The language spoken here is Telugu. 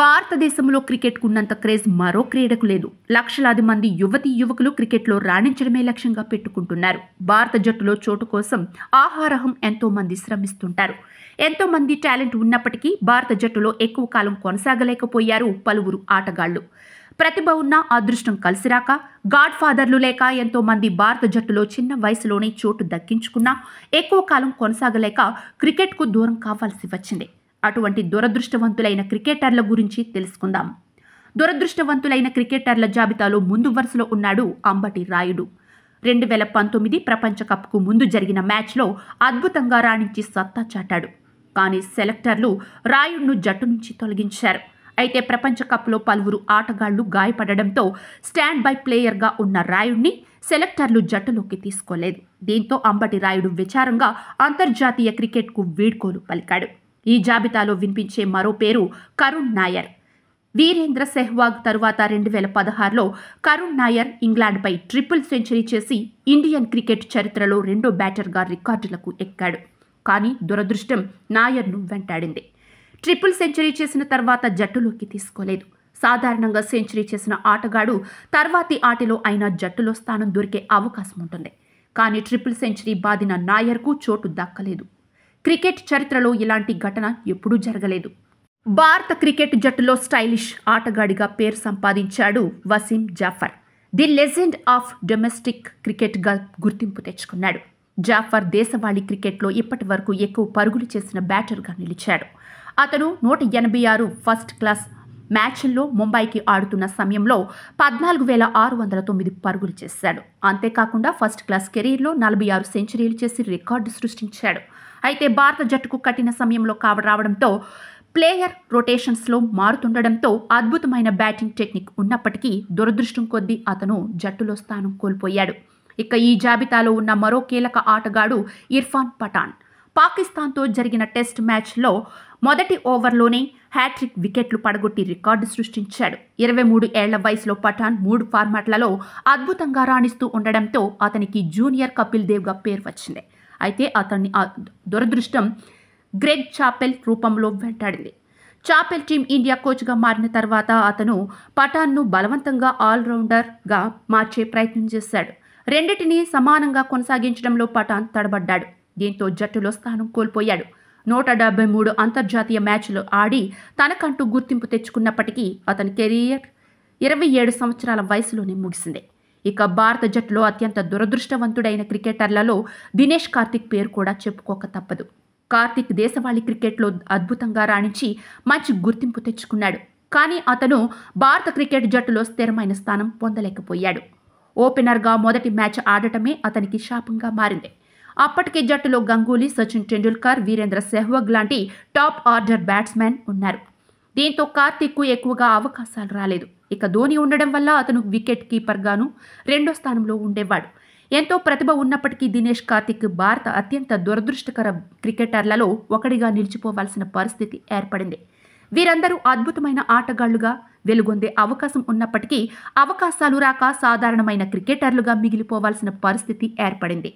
భారతదేశంలో క్రికెట్కు ఉన్నంత క్రేజ్ మరో క్రీడకు లేదు లక్షలాది మంది యువతి యువకులు క్రికెట్లో రాణించడమే లక్ష్యంగా పెట్టుకుంటున్నారు భారత జట్టులో చోటు కోసం ఆహారహం ఎంతో మంది శ్రమిస్తుంటారు ఎంతో మంది టాలెంట్ ఉన్నప్పటికీ భారత జట్టులో ఎక్కువ కాలం కొనసాగలేకపోయారు పలువురు ఆటగాళ్లు ప్రతిభ ఉన్న అదృష్టం కలిసిరాక గాడ్ ఫాదర్లు లేక ఎంతో మంది భారత జట్టులో చిన్న వయసులోనే చోటు దక్కించుకున్నా ఎక్కువ కాలం కొనసాగలేక క్రికెట్కు దూరం కావాల్సి వచ్చింది అటువంటి దురదృష్టవంతులైన క్రికెటర్ల గురించి తెలుసుకుందాం దురదృష్టవంతులైన క్రికెటర్ల జాబితాలో ముందు వరుసలో ఉన్నాడు అంబటి రాయుడు రెండు వేల పంతొమ్మిది ప్రపంచ కప్కు ముందు జరిగిన మ్యాచ్లో అద్భుతంగా రాణించి సత్తా చాటాడు కానీ సెలెక్టర్లు రాయుడ్ను జట్టు నుంచి తొలగించారు అయితే ప్రపంచ కప్లో పలువురు ఆటగాళ్లు గాయపడడంతో స్టాండ్ బై ప్లేయర్గా ఉన్న రాయుడిని సెలెక్టర్లు జట్టులోకి తీసుకోలేదు దీంతో అంబటి రాయుడు విచారంగా అంతర్జాతీయ క్రికెట్కు వీడ్కోలు పలికాడు ఈ జాబితాలో వినిపించే మరో పేరు కరుణ్ నాయర్ వీరేంద్ర సెహ్వాగ్ తరువాత రెండు వేల పదహారులో కరుణ్ నాయర్ ఇంగ్లాండ్పై ట్రిపుల్ సెంచరీ చేసి ఇండియన్ క్రికెట్ చరిత్రలో రెండో బ్యాటర్గా రికార్డులకు ఎక్కాడు కానీ దురదృష్టం నాయర్ను వెంటాడింది ట్రిపుల్ సెంచరీ చేసిన తర్వాత జట్టులోకి తీసుకోలేదు సాధారణంగా సెంచరీ చేసిన ఆటగాడు తర్వాతి ఆటలో అయినా జట్టులో స్థానం దొరికే అవకాశం ఉంటుంది కానీ ట్రిపుల్ సెంచరీ బాధిన నాయర్కు చోటు దక్కలేదు క్రికెట్ చరిత్రలో ఇలాంటి ఘటన ఎప్పుడూ జరగలేదు భారత క్రికెట్ జట్టులో స్టైలిష్ ఆటగాడిగా పేరు సంపాదించాడు Wasim Jaffer the legend of domestic క్రికెట్గా గుర్తింపు తెచ్చుకున్నాడు జాఫర్ దేశవాళీ క్రికెట్లో ఇప్పటి వరకు ఎక్కువ పరుగులు చేసిన బ్యాటర్గా నిలిచాడు అతను నూట ఎనభై ఆరు ఫస్ట్ క్లాస్ మ్యాచ్ల్లో ముంబైకి ఆడుతున్న సమయంలో పద్నాలుగు వేల ఆరు వందల తొమ్మిది పరుగులు చేశాడు అంతేకాకుండా ఫస్ట్ క్లాస్ కెరీర్లో నలభై ఆరు సెంచరీలు చేసి రికార్డు సృష్టించాడు అయితే భారత జట్టుకు కఠిన సమయంలో కావ రావడంతో ప్లేయర్ రొటేషన్స్లో మారుతుండడంతో అద్భుతమైన బ్యాటింగ్ టెక్నిక్ ఉన్నప్పటికీ దురదృష్టం కొద్దీ అతను జట్టులో స్థానం కోల్పోయాడు ఇక ఈ జాబితాలో ఉన్న మరో కీలక ఆటగాడు ఇర్ఫాన్ పఠాన్ పాకిస్తాన్తో జరిగిన టెస్ట్ మ్యాచ్లో మొదటి ఓవర్లోనే హ్యాట్రిక్ వికెట్లు పడగొట్టి రికార్డు సృష్టించాడు ఇరవై మూడు ఏళ్ల వయసులో పఠాన్ మూడు ఫార్మాట్లలో అద్భుతంగా రాణిస్తూ ఉండడంతో అతనికి జూనియర్ కపిల్ దేవ్గా పేరు వచ్చింది అయితే అతన్ని దురదృష్టం గ్రెగ్ చాపెల్ రూపంలో వెంటాడింది చాపెల్ టీమ్ ఇండియా కోచ్గా మారిన తర్వాత అతను పఠాన్ను బలవంతంగా ఆల్రౌండర్గా మార్చే ప్రయత్నం చేశాడు రెండింటినీ సమానంగా కొనసాగించడంలో పఠాన్ తడబడ్డాడు దీంతో జట్టులో స్థానం కోల్పోయాడు నూట డెబ్బై మూడు అంతర్జాతీయ మ్యాచ్లు ఆడి తనకంటూ గుర్తింపు తెచ్చుకున్నప్పటికీ అతని కెరీర్ ఇరవై ఏడు సంవత్సరాల వయసులోనే ముగిసింది ఇక భారత జట్టులో అత్యంత దురదృష్టవంతుడైన క్రికెటర్లలో దినేష్ కార్తిక్ పేరు కూడా చెప్పుకోక తప్పదు కార్తిక్ దేశవాళీ క్రికెట్లో అద్భుతంగా రాణించి మంచి గుర్తింపు తెచ్చుకున్నాడు కానీ అతను భారత క్రికెట్ జట్టులో స్థిరమైన స్థానం పొందలేకపోయాడు ఓపెనర్గా మొదటి మ్యాచ్ ఆడటమే అతనికి శాపంగా మారింది అప్పటికే జట్టులో గంగూలీ సచిన్ టెండూల్కర్ వీరేంద్ర సెహ్వాగ్ లాంటి టాప్ ఆర్డర్ బ్యాట్స్మెన్ ఉన్నారు దీంతో కార్తిక్కు ఎక్కువగా అవకాశాలు రాలేదు ఇక ధోని ఉండడం వల్ల అతను వికెట్ కీపర్గాను రెండో స్థానంలో ఉండేవాడు ఎంతో ప్రతిభ ఉన్నప్పటికీ దినేష్ కార్తిక్ భారత అత్యంత దురదృష్టకర క్రికెటర్లలో ఒకడిగా నిలిచిపోవాల్సిన పరిస్థితి ఏర్పడింది వీరందరూ అద్భుతమైన ఆటగాళ్లుగా వెలుగొందే అవకాశం ఉన్నప్పటికీ అవకాశాలు రాక సాధారణమైన క్రికెటర్లుగా మిగిలిపోవాల్సిన పరిస్థితి ఏర్పడింది